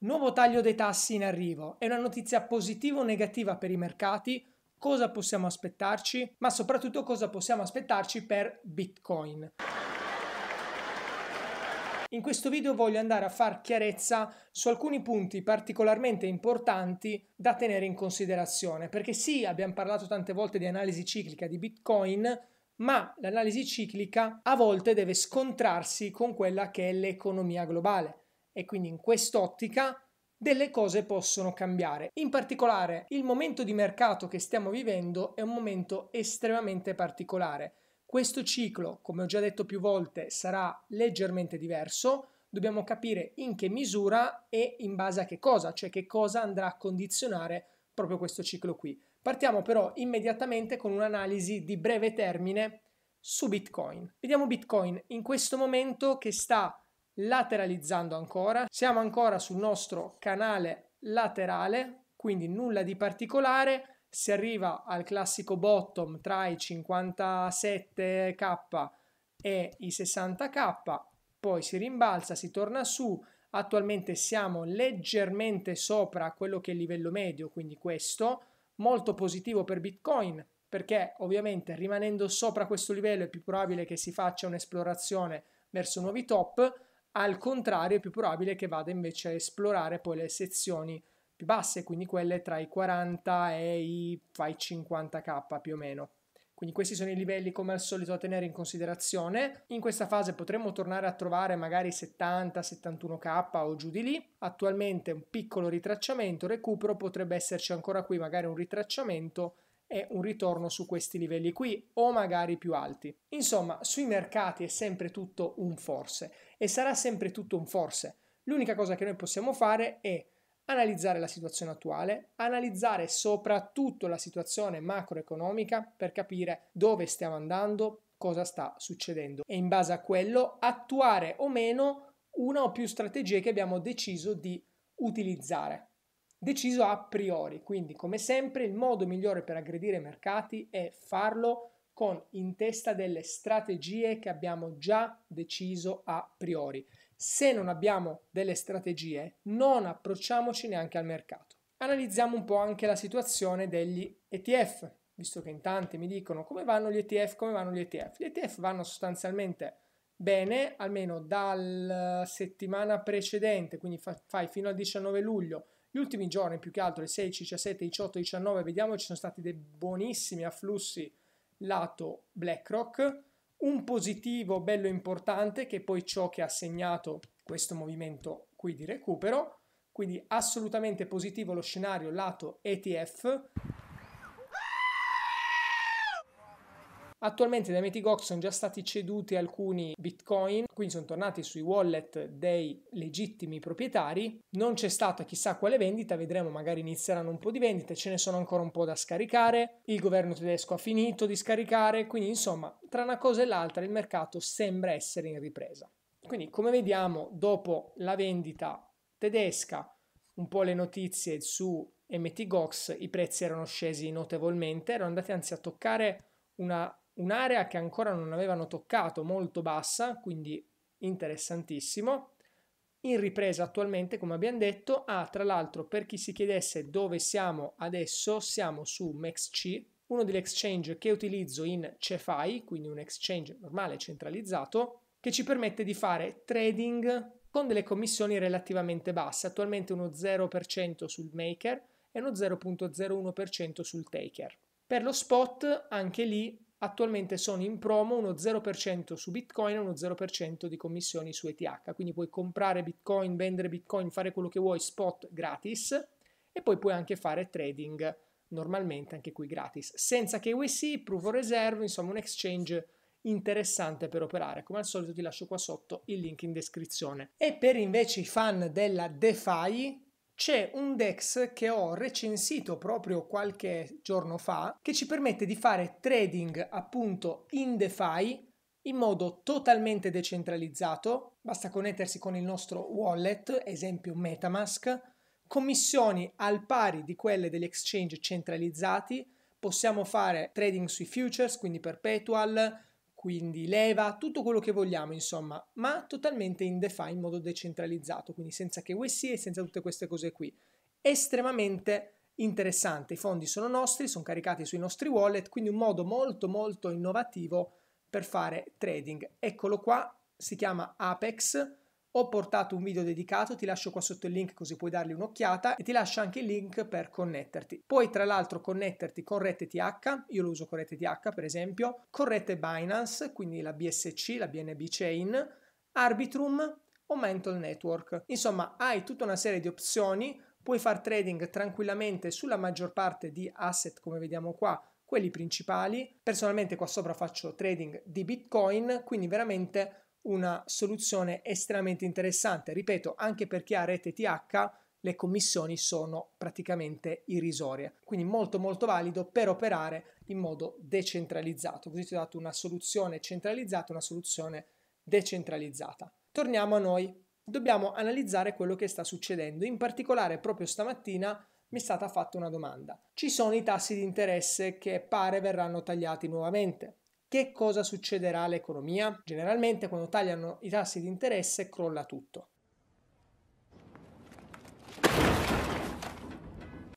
Nuovo taglio dei tassi in arrivo. È una notizia positiva o negativa per i mercati? Cosa possiamo aspettarci? Ma soprattutto cosa possiamo aspettarci per Bitcoin? In questo video voglio andare a far chiarezza su alcuni punti particolarmente importanti da tenere in considerazione, perché sì, abbiamo parlato tante volte di analisi ciclica di Bitcoin, ma l'analisi ciclica a volte deve scontrarsi con quella che è l'economia globale e quindi in quest'ottica delle cose possono cambiare. In particolare, il momento di mercato che stiamo vivendo è un momento estremamente particolare. Questo ciclo, come ho già detto più volte, sarà leggermente diverso. Dobbiamo capire in che misura e in base a che cosa, cioè che cosa andrà a condizionare proprio questo ciclo qui. Partiamo però immediatamente con un'analisi di breve termine su Bitcoin. Vediamo Bitcoin in questo momento che sta lateralizzando ancora, siamo ancora sul nostro canale laterale, quindi nulla di particolare, si arriva al classico bottom tra i 57k e i 60k, poi si rimbalza, si torna su, attualmente siamo leggermente sopra quello che è il livello medio, quindi questo, molto positivo per Bitcoin, perché ovviamente rimanendo sopra questo livello è più probabile che si faccia un'esplorazione verso nuovi top, al contrario è più probabile che vada invece a esplorare poi le sezioni più basse, quindi quelle tra i 40 e i, i 50k più o meno. Quindi questi sono i livelli come al solito da tenere in considerazione. In questa fase potremmo tornare a trovare magari 70, 71k o giù di lì. Attualmente un piccolo ritracciamento, recupero, potrebbe esserci ancora qui magari un ritracciamento e un ritorno su questi livelli qui o magari più alti. Insomma, sui mercati è sempre tutto un forse e sarà sempre tutto un forse. L'unica cosa che noi possiamo fare è analizzare la situazione attuale, analizzare soprattutto la situazione macroeconomica per capire dove stiamo andando, cosa sta succedendo e in base a quello attuare o meno una o più strategie che abbiamo deciso di utilizzare deciso a priori. Quindi, come sempre, il modo migliore per aggredire i mercati è farlo con in testa delle strategie che abbiamo già deciso a priori. Se non abbiamo delle strategie, non approcciamoci neanche al mercato. Analizziamo un po' anche la situazione degli ETF, visto che in tanti mi dicono come vanno gli ETF, come vanno gli ETF. Gli ETF vanno sostanzialmente bene, almeno dalla settimana precedente, quindi fai fino al 19 luglio, gli ultimi giorni, più che altro il 16, 17, 18, 19, vediamo ci sono stati dei buonissimi afflussi lato BlackRock, un positivo bello importante che è poi ciò che ha segnato questo movimento qui di recupero, quindi assolutamente positivo lo scenario lato ETF, Attualmente da Metigox sono già stati ceduti alcuni bitcoin, quindi sono tornati sui wallet dei legittimi proprietari. Non c'è stata chissà quale vendita, vedremo, magari inizieranno un po' di vendite, ce ne sono ancora un po' da scaricare. Il governo tedesco ha finito di scaricare, quindi insomma, tra una cosa e l'altra il mercato sembra essere in ripresa. Quindi, come vediamo, dopo la vendita tedesca, un po' le notizie su MTGOX, i prezzi erano scesi notevolmente, erano andati anzi a toccare una un'area che ancora non avevano toccato, molto bassa, quindi interessantissimo. In ripresa attualmente, come abbiamo detto, ah, tra l'altro per chi si chiedesse dove siamo adesso, siamo su MexC, uno degli exchange che utilizzo in CeFi, quindi un exchange normale centralizzato, che ci permette di fare trading con delle commissioni relativamente basse, attualmente uno 0% sul maker e uno 0.01% sul taker. Per lo spot anche lì attualmente sono in promo uno 0% su Bitcoin e uno 0% di commissioni su ETH, quindi puoi comprare Bitcoin, vendere Bitcoin, fare quello che vuoi spot gratis e poi puoi anche fare trading normalmente anche qui gratis, senza KYC, proof of reserve, insomma un exchange interessante per operare. Come al solito ti lascio qua sotto il link in descrizione. E per invece i fan della DeFi, c'è un DEX che ho recensito proprio qualche giorno fa che ci permette di fare trading appunto in DeFi in modo totalmente decentralizzato. Basta connettersi con il nostro wallet, esempio Metamask, commissioni al pari di quelle degli exchange centralizzati. Possiamo fare trading sui futures, quindi perpetual, quindi leva, tutto quello che vogliamo, insomma, ma totalmente in DeFi in modo decentralizzato, quindi senza che KYC e senza tutte queste cose qui. Estremamente interessante, i fondi sono nostri, sono caricati sui nostri wallet, quindi un modo molto molto innovativo per fare trading. Eccolo qua, si chiama Apex ho portato un video dedicato, ti lascio qua sotto il link così puoi dargli un'occhiata e ti lascio anche il link per connetterti. Puoi tra l'altro connetterti con rete TH, io lo uso con rete TH per esempio, con rete Binance, quindi la BSC, la BNB Chain, Arbitrum o Mental Network. Insomma, hai tutta una serie di opzioni, puoi far trading tranquillamente sulla maggior parte di asset come vediamo qua, quelli principali. Personalmente qua sopra faccio trading di Bitcoin, quindi veramente una soluzione estremamente interessante. Ripeto, anche per chi ha rete TH le commissioni sono praticamente irrisorie, quindi molto molto valido per operare in modo decentralizzato. Così ti ho dato una soluzione centralizzata, una soluzione decentralizzata. Torniamo a noi. Dobbiamo analizzare quello che sta succedendo. In particolare proprio stamattina mi è stata fatta una domanda. Ci sono i tassi di interesse che pare verranno tagliati nuovamente. Che cosa succederà all'economia? Generalmente quando tagliano i tassi di interesse crolla tutto.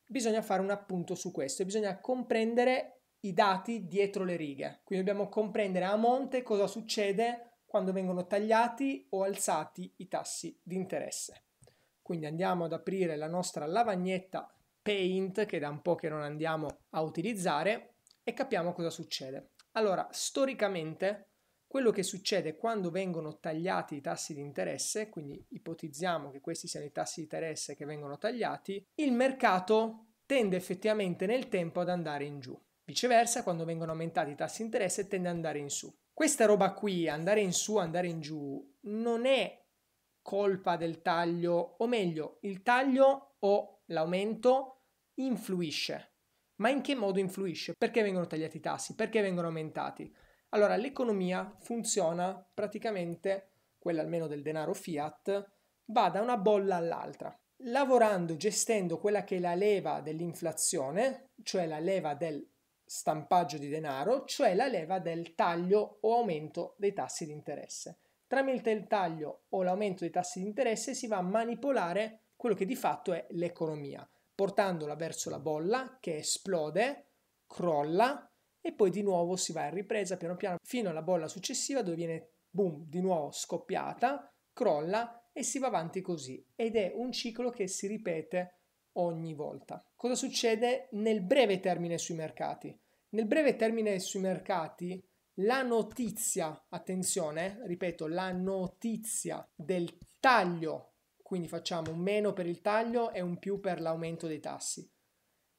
Bisogna fare un appunto su questo, bisogna comprendere i dati dietro le righe. Quindi dobbiamo comprendere a monte cosa succede quando vengono tagliati o alzati i tassi di interesse. Quindi andiamo ad aprire la nostra lavagnetta Paint che da un po' che non andiamo a utilizzare e capiamo cosa succede. Allora, storicamente, quello che succede quando vengono tagliati i tassi di interesse, quindi ipotizziamo che questi siano i tassi di interesse che vengono tagliati, il mercato tende effettivamente nel tempo ad andare in giù. Viceversa, quando vengono aumentati i tassi di interesse, tende ad andare in su. Questa roba qui, andare in su, andare in giù, non è colpa del taglio, o meglio, il taglio o l'aumento influisce ma in che modo influisce? Perché vengono tagliati i tassi? Perché vengono aumentati? Allora, l'economia funziona praticamente, quella almeno del denaro fiat, va da una bolla all'altra. Lavorando, gestendo quella che è la leva dell'inflazione, cioè la leva del stampaggio di denaro, cioè la leva del taglio o aumento dei tassi di interesse. Tramite il taglio o l'aumento dei tassi di interesse si va a manipolare quello che di fatto è l'economia portandola verso la bolla che esplode, crolla e poi di nuovo si va in ripresa piano piano fino alla bolla successiva dove viene boom, di nuovo scoppiata, crolla e si va avanti così ed è un ciclo che si ripete ogni volta. Cosa succede nel breve termine sui mercati? Nel breve termine sui mercati la notizia, attenzione, ripeto, la notizia del taglio quindi facciamo un meno per il taglio e un più per l'aumento dei tassi.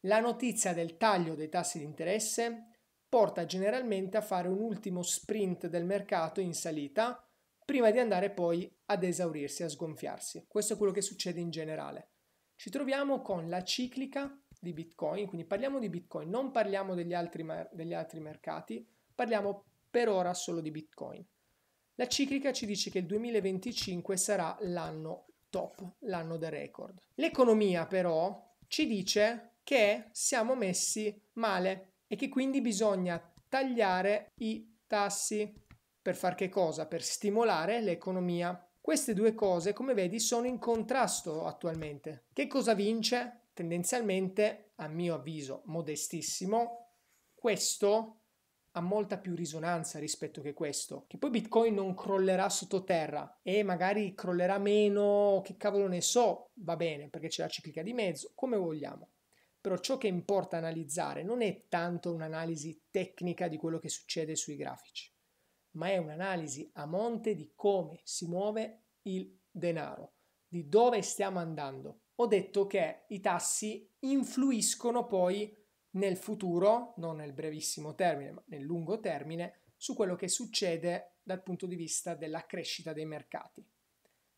La notizia del taglio dei tassi di interesse porta generalmente a fare un ultimo sprint del mercato in salita prima di andare poi ad esaurirsi, a sgonfiarsi. Questo è quello che succede in generale. Ci troviamo con la ciclica di Bitcoin, quindi parliamo di Bitcoin, non parliamo degli altri, degli altri mercati, parliamo per ora solo di Bitcoin. La ciclica ci dice che il 2025 sarà l'anno top l'anno del record. L'economia però ci dice che siamo messi male e che quindi bisogna tagliare i tassi per far che cosa? Per stimolare l'economia. Queste due cose, come vedi, sono in contrasto attualmente. Che cosa vince? Tendenzialmente, a mio avviso modestissimo, questo ha molta più risonanza rispetto che questo. Che poi Bitcoin non crollerà sottoterra e magari crollerà meno, che cavolo ne so, va bene perché c'è la ciclica di mezzo, come vogliamo. Però ciò che importa analizzare non è tanto un'analisi tecnica di quello che succede sui grafici, ma è un'analisi a monte di come si muove il denaro, di dove stiamo andando. Ho detto che i tassi influiscono poi nel futuro, non nel brevissimo termine, ma nel lungo termine, su quello che succede dal punto di vista della crescita dei mercati.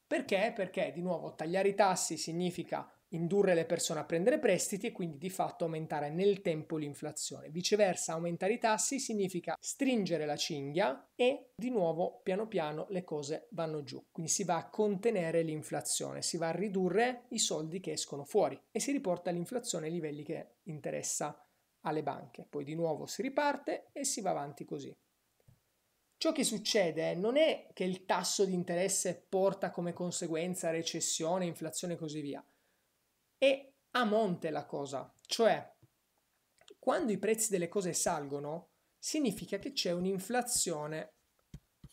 Perché? Perché di nuovo tagliare i tassi significa indurre le persone a prendere prestiti e quindi di fatto aumentare nel tempo l'inflazione. Viceversa, aumentare i tassi significa stringere la cinghia e di nuovo piano piano le cose vanno giù. Quindi si va a contenere l'inflazione, si va a ridurre i soldi che escono fuori e si riporta l'inflazione ai livelli che interessa alle banche. Poi di nuovo si riparte e si va avanti così. Ciò che succede non è che il tasso di interesse porta come conseguenza recessione, inflazione e così via è a monte la cosa, cioè quando i prezzi delle cose salgono significa che c'è un'inflazione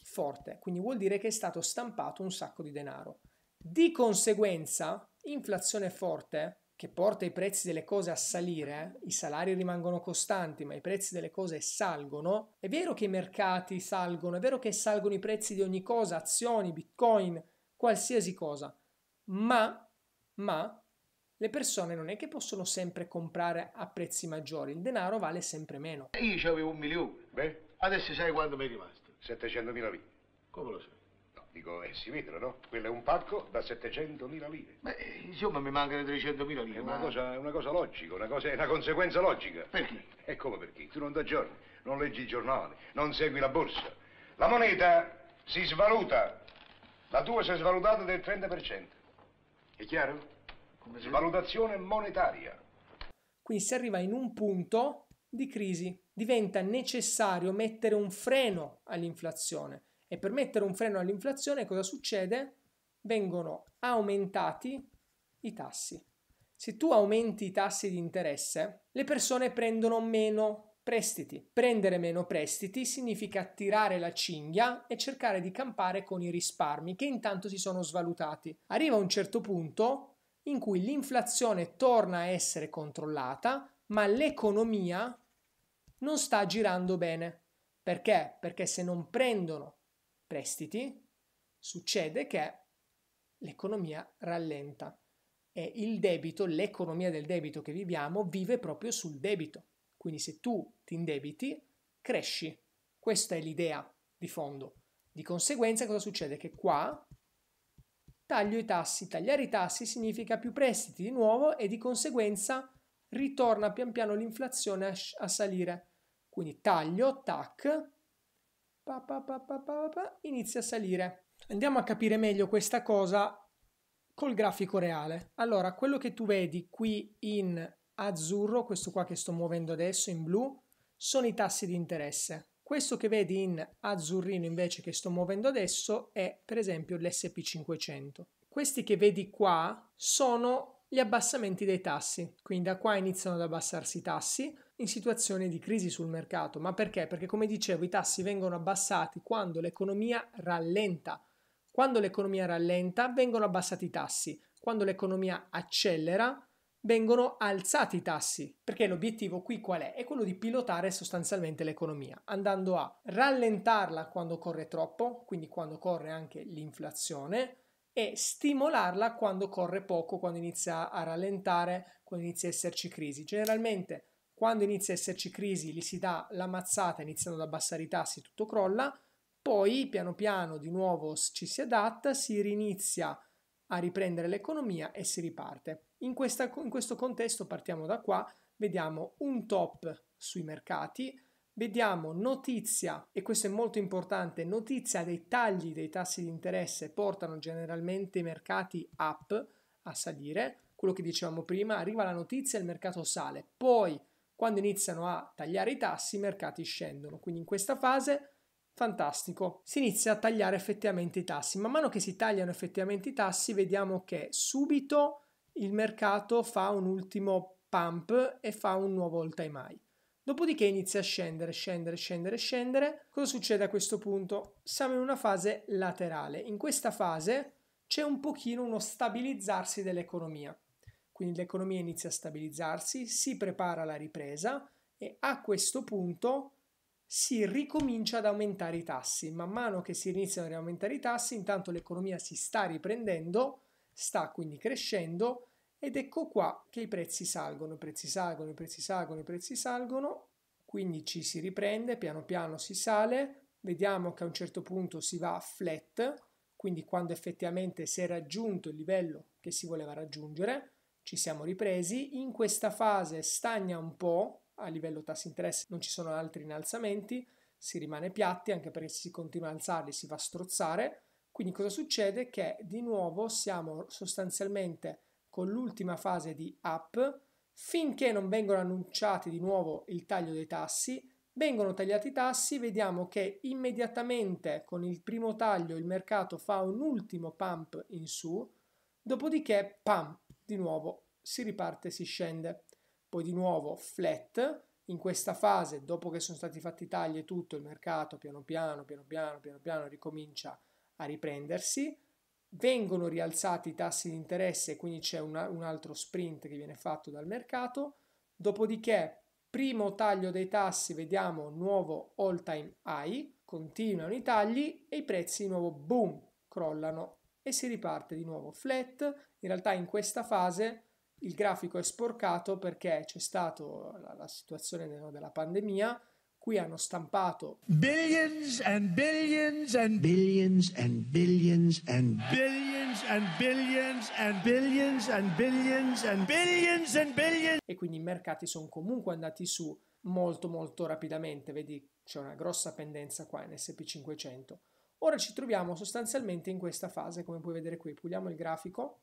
forte, quindi vuol dire che è stato stampato un sacco di denaro. Di conseguenza, inflazione forte che porta i prezzi delle cose a salire, eh, i salari rimangono costanti, ma i prezzi delle cose salgono. È vero che i mercati salgono, è vero che salgono i prezzi di ogni cosa, azioni, bitcoin, qualsiasi cosa, ma, ma le persone non è che possono sempre comprare a prezzi maggiori, il denaro vale sempre meno. Io avevo un milione, beh, adesso sai quanto mi è rimasto? 700.000 lire. Come lo sai? No, dico, è eh, vedono, no? Quello è un pacco da 700.000 lire. Beh, insomma, mi mancano 300.000 lire. È una, cosa, una cosa logica, una, cosa, una conseguenza logica. Perché? E come perché? Tu non da giorni, non leggi i giornali, non segui la borsa. La moneta si svaluta. La tua si è svalutata del 30%. È chiaro? Svalutazione monetaria. Quindi si arriva in un punto di crisi, diventa necessario mettere un freno all'inflazione e per mettere un freno all'inflazione cosa succede? Vengono aumentati i tassi. Se tu aumenti i tassi di interesse, le persone prendono meno prestiti. Prendere meno prestiti significa tirare la cinghia e cercare di campare con i risparmi che intanto si sono svalutati. Arriva un certo punto in cui l'inflazione torna a essere controllata, ma l'economia non sta girando bene. Perché? Perché se non prendono prestiti, succede che l'economia rallenta e il debito, l'economia del debito che viviamo, vive proprio sul debito. Quindi se tu ti indebiti, cresci. Questa è l'idea di fondo. Di conseguenza cosa succede? Che qua Taglio i tassi. Tagliare i tassi significa più prestiti di nuovo e di conseguenza ritorna pian piano l'inflazione a, a salire. Quindi taglio, tac, pa, pa, pa, inizia a salire. Andiamo a capire meglio questa cosa col grafico reale. Allora, quello che tu vedi qui in azzurro, questo qua che sto muovendo adesso in blu, sono i tassi di interesse. Questo che vedi in azzurrino invece che sto muovendo adesso è per esempio l'SP500. Questi che vedi qua sono gli abbassamenti dei tassi, quindi da qua iniziano ad abbassarsi i tassi in situazioni di crisi sul mercato. Ma perché? Perché come dicevo i tassi vengono abbassati quando l'economia rallenta. Quando l'economia rallenta vengono abbassati i tassi, quando l'economia accelera vengono alzati i tassi, perché l'obiettivo qui qual è? È quello di pilotare sostanzialmente l'economia, andando a rallentarla quando corre troppo, quindi quando corre anche l'inflazione, e stimolarla quando corre poco, quando inizia a rallentare, quando inizia a esserci crisi. Generalmente quando inizia a esserci crisi gli si dà la mazzata iniziando ad abbassare i tassi, tutto crolla, poi piano piano di nuovo ci si adatta, si rinizia a riprendere l'economia e si riparte. In, questa, in questo contesto partiamo da qua, vediamo un top sui mercati, vediamo notizia, e questo è molto importante, notizia dei tagli dei tassi di interesse portano generalmente i mercati up, a salire, quello che dicevamo prima, arriva la notizia e il mercato sale, poi quando iniziano a tagliare i tassi i mercati scendono, quindi in questa fase fantastico, si inizia a tagliare effettivamente i tassi, man mano che si tagliano effettivamente i tassi vediamo che subito il mercato fa un ultimo pump e fa un nuovo all time high. Dopodiché inizia a scendere, scendere, scendere, scendere. Cosa succede a questo punto? Siamo in una fase laterale. In questa fase c'è un pochino uno stabilizzarsi dell'economia. Quindi l'economia inizia a stabilizzarsi, si prepara la ripresa e a questo punto si ricomincia ad aumentare i tassi. Man mano che si iniziano ad aumentare i tassi, intanto l'economia si sta riprendendo sta quindi crescendo ed ecco qua che i prezzi salgono, i prezzi salgono, i prezzi salgono, i prezzi salgono, quindi ci si riprende, piano piano si sale, vediamo che a un certo punto si va a flat, quindi quando effettivamente si è raggiunto il livello che si voleva raggiungere, ci siamo ripresi, in questa fase stagna un po', a livello tassi interesse non ci sono altri innalzamenti, si rimane piatti anche perché se si continua a alzarli si va a strozzare, quindi cosa succede? Che di nuovo siamo sostanzialmente con l'ultima fase di up, finché non vengono annunciati di nuovo il taglio dei tassi, vengono tagliati i tassi, vediamo che immediatamente con il primo taglio il mercato fa un ultimo pump in su, dopodiché pam, di nuovo si riparte si scende. Poi di nuovo flat, in questa fase, dopo che sono stati fatti i tagli e tutto, il mercato piano piano, piano piano, piano piano ricomincia a a riprendersi, vengono rialzati i tassi di interesse, quindi c'è una, un altro sprint che viene fatto dal mercato, dopodiché primo taglio dei tassi, vediamo nuovo all time high, continuano i tagli e i prezzi di nuovo boom, crollano e si riparte di nuovo flat, in realtà in questa fase il grafico è sporcato perché c'è stata la, la situazione della pandemia, qui hanno stampato billions and billions and billions and billions and billions and billions and billions and billions and billions and billions e quindi i mercati sono comunque andati su molto molto rapidamente vedi c'è una grossa pendenza qua in SP500 ora ci troviamo sostanzialmente in questa fase come puoi vedere qui puliamo il grafico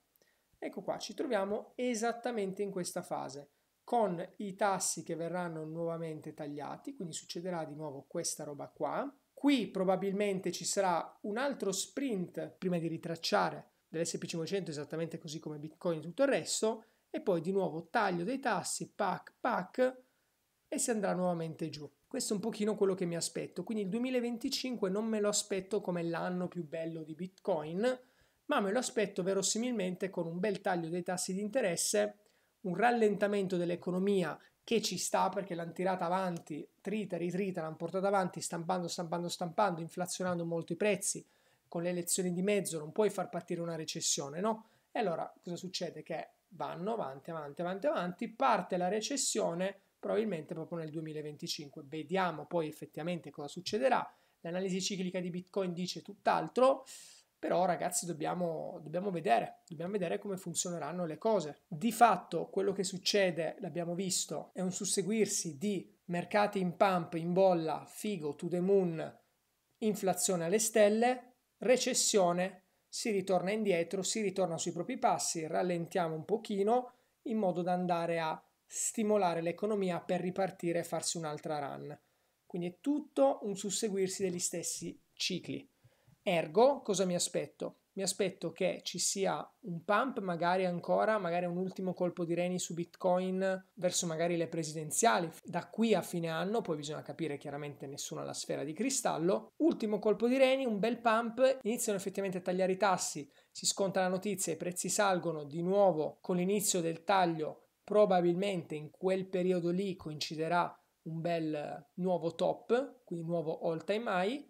ecco qua ci troviamo esattamente in questa fase con i tassi che verranno nuovamente tagliati, quindi succederà di nuovo questa roba qua. Qui probabilmente ci sarà un altro sprint prima di ritracciare dell'SP500 esattamente così come Bitcoin e tutto il resto e poi di nuovo taglio dei tassi, pac pac e si andrà nuovamente giù. Questo è un pochino quello che mi aspetto, quindi il 2025 non me lo aspetto come l'anno più bello di Bitcoin, ma me lo aspetto verosimilmente con un bel taglio dei tassi di interesse un rallentamento dell'economia che ci sta perché l'hanno tirata avanti, trita, ritrita, l'hanno portata avanti stampando, stampando, stampando, inflazionando molto i prezzi, con le elezioni di mezzo non puoi far partire una recessione, no? E allora cosa succede? Che vanno avanti, avanti, avanti, avanti, parte la recessione probabilmente proprio nel 2025. Vediamo poi effettivamente cosa succederà. L'analisi ciclica di Bitcoin dice tutt'altro, però ragazzi dobbiamo, dobbiamo vedere, dobbiamo vedere come funzioneranno le cose. Di fatto quello che succede, l'abbiamo visto, è un susseguirsi di mercati in pump, in bolla, figo, to the moon, inflazione alle stelle, recessione, si ritorna indietro, si ritorna sui propri passi, rallentiamo un pochino in modo da andare a stimolare l'economia per ripartire e farsi un'altra run. Quindi è tutto un susseguirsi degli stessi cicli. Ergo, cosa mi aspetto? Mi aspetto che ci sia un pump, magari ancora, magari un ultimo colpo di reni su Bitcoin verso magari le presidenziali. Da qui a fine anno, poi bisogna capire chiaramente nessuno ha la sfera di cristallo. Ultimo colpo di reni, un bel pump, iniziano effettivamente a tagliare i tassi, si sconta la notizia, i prezzi salgono di nuovo con l'inizio del taglio. Probabilmente in quel periodo lì coinciderà un bel nuovo top, quindi nuovo all time high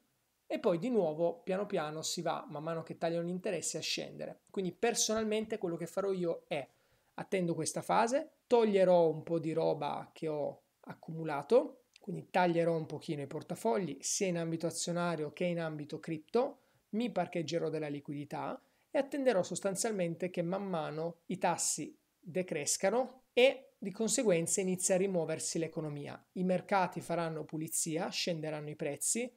e poi di nuovo piano piano si va, man mano che tagliano gli interessi, a scendere. Quindi personalmente quello che farò io è attendo questa fase, toglierò un po' di roba che ho accumulato, quindi taglierò un pochino i portafogli sia in ambito azionario che in ambito cripto, mi parcheggerò della liquidità e attenderò sostanzialmente che man mano i tassi decrescano e di conseguenza inizia a rimuoversi l'economia. I mercati faranno pulizia, scenderanno i prezzi,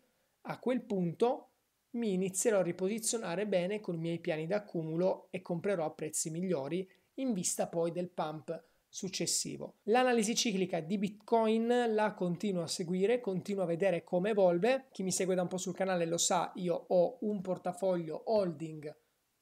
a quel punto mi inizierò a riposizionare bene con i miei piani d'accumulo e comprerò a prezzi migliori in vista poi del pump successivo. L'analisi ciclica di Bitcoin la continuo a seguire, continuo a vedere come evolve. Chi mi segue da un po' sul canale lo sa, io ho un portafoglio holding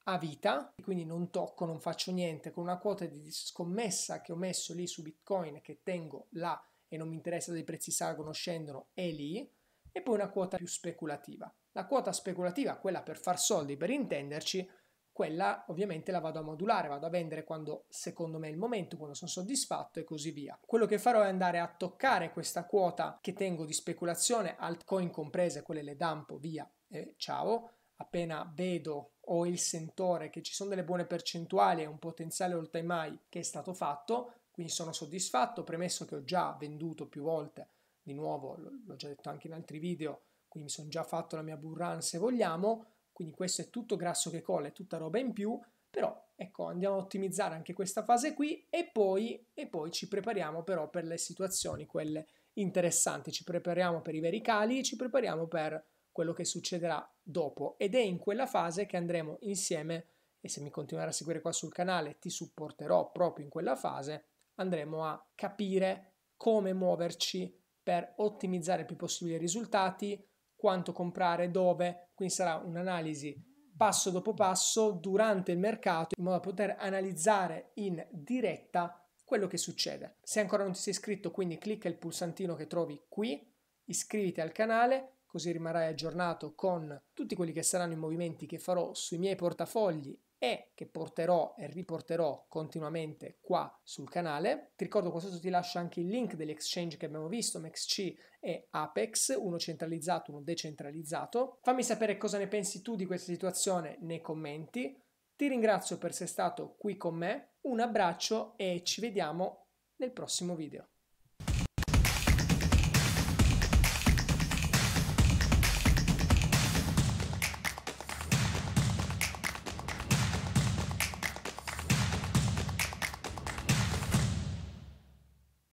a vita, quindi non tocco, non faccio niente, con una quota di scommessa che ho messo lì su Bitcoin che tengo là e non mi interessa se i prezzi salgono o scendono, è lì e poi una quota più speculativa. La quota speculativa, quella per far soldi, per intenderci, quella ovviamente la vado a modulare, vado a vendere quando secondo me è il momento, quando sono soddisfatto e così via. Quello che farò è andare a toccare questa quota che tengo di speculazione, altcoin comprese, quelle le dampo via e ciao, appena vedo o il sentore che ci sono delle buone percentuali e un potenziale all time che è stato fatto, quindi sono soddisfatto, premesso che ho già venduto più volte di nuovo l'ho già detto anche in altri video, quindi mi sono già fatto la mia bull se vogliamo, quindi questo è tutto grasso che colla, è tutta roba in più, però ecco andiamo a ottimizzare anche questa fase qui e poi, e poi ci prepariamo però per le situazioni, quelle interessanti, ci prepariamo per i veri cali e ci prepariamo per quello che succederà dopo ed è in quella fase che andremo insieme e se mi continuerai a seguire qua sul canale ti supporterò proprio in quella fase, andremo a capire come muoverci per ottimizzare il più possibile i risultati, quanto comprare, dove, quindi sarà un'analisi passo dopo passo durante il mercato in modo da poter analizzare in diretta quello che succede. Se ancora non ti sei iscritto, quindi clicca il pulsantino che trovi qui, iscriviti al canale, così rimarrai aggiornato con tutti quelli che saranno i movimenti che farò sui miei portafogli e che porterò e riporterò continuamente qua sul canale. Ti ricordo qua sotto ti lascio anche il link degli exchange che abbiamo visto, MexC e Apex, uno centralizzato, uno decentralizzato. Fammi sapere cosa ne pensi tu di questa situazione nei commenti. Ti ringrazio per essere stato qui con me, un abbraccio e ci vediamo nel prossimo video.